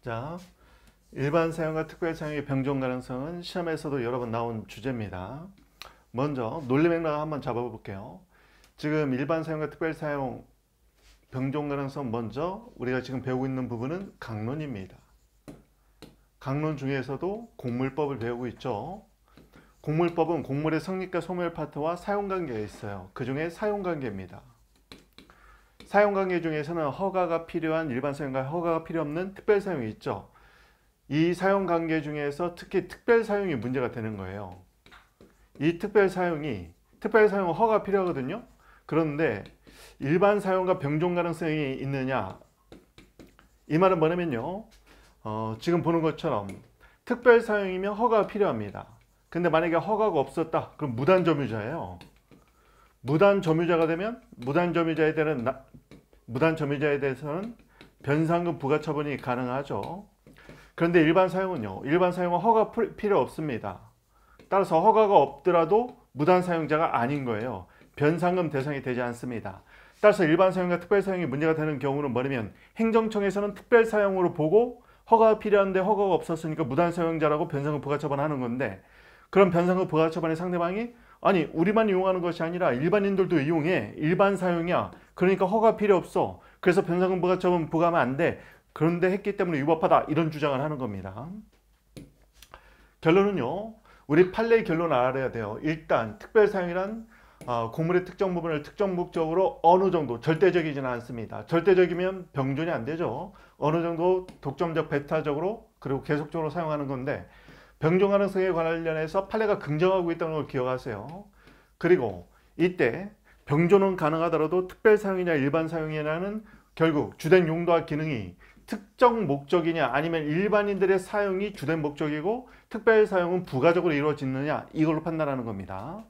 자, 일반 사용과 특별 사용의 병존 가능성은 시험에서도 여러 번 나온 주제입니다. 먼저 논리 맥락을 한번 잡아볼게요. 지금 일반 사용과 특별 사용 병존 가능성 먼저 우리가 지금 배우고 있는 부분은 강론입니다. 강론 중에서도 곡물법을 배우고 있죠. 곡물법은 곡물의 성립과 소멸 파트와 사용관계가 있어요. 그 중에 사용관계입니다. 사용관계 중에서는 허가가 필요한 일반 사용과 허가가 필요 없는 특별 사용이 있죠. 이 사용관계 중에서 특히 특별 사용이 문제가 되는 거예요. 이 특별 사용이 특별 사용 허가 필요하거든요. 그런데 일반 사용과 병종 가능성이 있느냐 이 말은 뭐냐면요. 어, 지금 보는 것처럼 특별 사용이면 허가가 필요합니다. 근데 만약에 허가가 없었다 그럼 무단 점유자예요. 무단 점유자가 되면 무단 점유자에 대한, 무단 점유자에 대해서는 변상금 부과처분이 가능하죠. 그런데 일반 사용은요. 일반 사용은 허가 필요 없습니다. 따라서 허가가 없더라도 무단 사용자가 아닌 거예요. 변상금 대상이 되지 않습니다. 따라서 일반 사용과 특별 사용이 문제가 되는 경우는 뭐냐면 행정청에서는 특별 사용으로 보고 허가가 필요한데 허가가 없었으니까 무단 사용자라고 변상금 부과처분하는 건데 그런 변상금 부과처분의 상대방이 아니 우리만 이용하는 것이 아니라 일반인들도 이용해 일반 사용이야 그러니까 허가 필요 없어. 그래서 변상금 부가처분 부과하면 안 돼. 그런데 했기 때문에 위법하다. 이런 주장을 하는 겁니다. 결론은요. 우리 판례의 결론 을 알아야 돼요. 일단 특별사항이란 어, 아, 공물의 특정 부분을 특정 목적으로 어느 정도 절대적이지는 않습니다. 절대적이면 병존이 안 되죠. 어느 정도 독점적 배타적으로 그리고 계속적으로 사용하는 건데 병존 가능성에 관련해서 판례가 긍정하고 있다는 걸 기억하세요. 그리고 이때 병존은 가능하더라도 특별 사용이냐 일반 사용이냐는 결국 주된 용도와 기능이 특정 목적이냐 아니면 일반인들의 사용이 주된 목적이고 특별 사용은 부가적으로 이루어지느냐 이걸로 판단하는 겁니다.